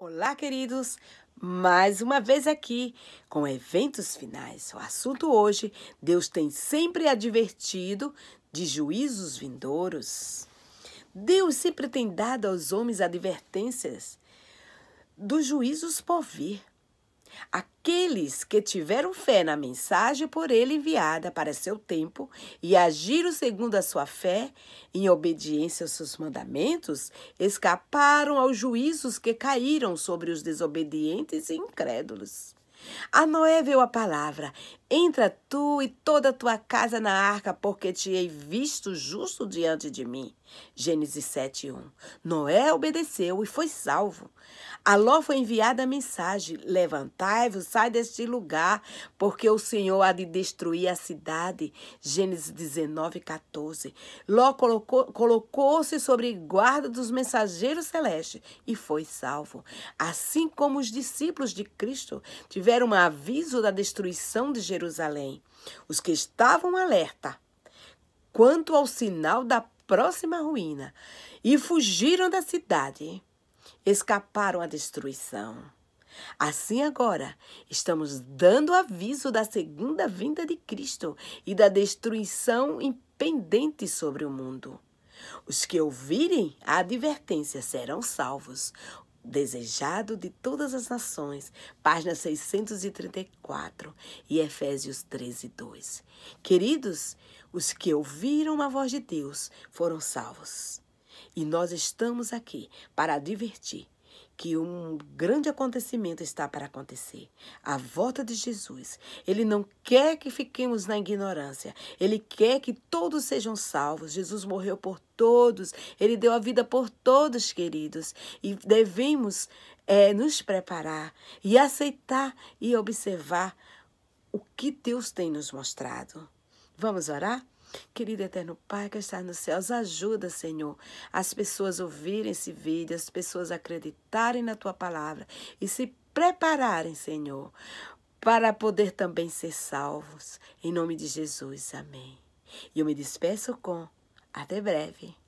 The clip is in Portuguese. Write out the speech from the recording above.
Olá, queridos! Mais uma vez aqui com eventos finais. O assunto hoje: Deus tem sempre advertido de juízos vindouros. Deus sempre tem dado aos homens advertências dos juízos por vir. Aqueles que tiveram fé na mensagem por ele enviada para seu tempo e agiram segundo a sua fé, em obediência aos seus mandamentos, escaparam aos juízos que caíram sobre os desobedientes e incrédulos. A Noé viu a palavra: Entra tu e toda a tua casa na arca, porque te hei visto justo diante de mim. Gênesis 7, 1. Noé obedeceu e foi salvo. A Ló foi enviada a mensagem: Levantai-vos, sai deste lugar, porque o Senhor há de destruir a cidade. Gênesis 19, 14. Ló colocou-se colocou sobre guarda dos mensageiros celestes e foi salvo. Assim como os discípulos de Cristo tiveram tiveram um aviso da destruição de Jerusalém. Os que estavam alerta quanto ao sinal da próxima ruína e fugiram da cidade, escaparam à destruição. Assim agora, estamos dando aviso da segunda vinda de Cristo e da destruição impendente sobre o mundo. Os que ouvirem a advertência serão salvos desejado de todas as nações, página 634 e Efésios 13, 2. Queridos, os que ouviram a voz de Deus foram salvos. E nós estamos aqui para divertir que um grande acontecimento está para acontecer a volta de Jesus. Ele não quer que fiquemos na ignorância, ele quer que todos sejam salvos. Jesus morreu por todos, ele deu a vida por todos, queridos, e devemos é, nos preparar e aceitar e observar o que Deus tem nos mostrado. Vamos orar? Querido Eterno Pai que está nos céus, ajuda, Senhor, as pessoas ouvirem esse vídeo, as pessoas acreditarem na tua palavra e se prepararem, Senhor, para poder também ser salvos. Em nome de Jesus, amém. E eu me despeço com até breve.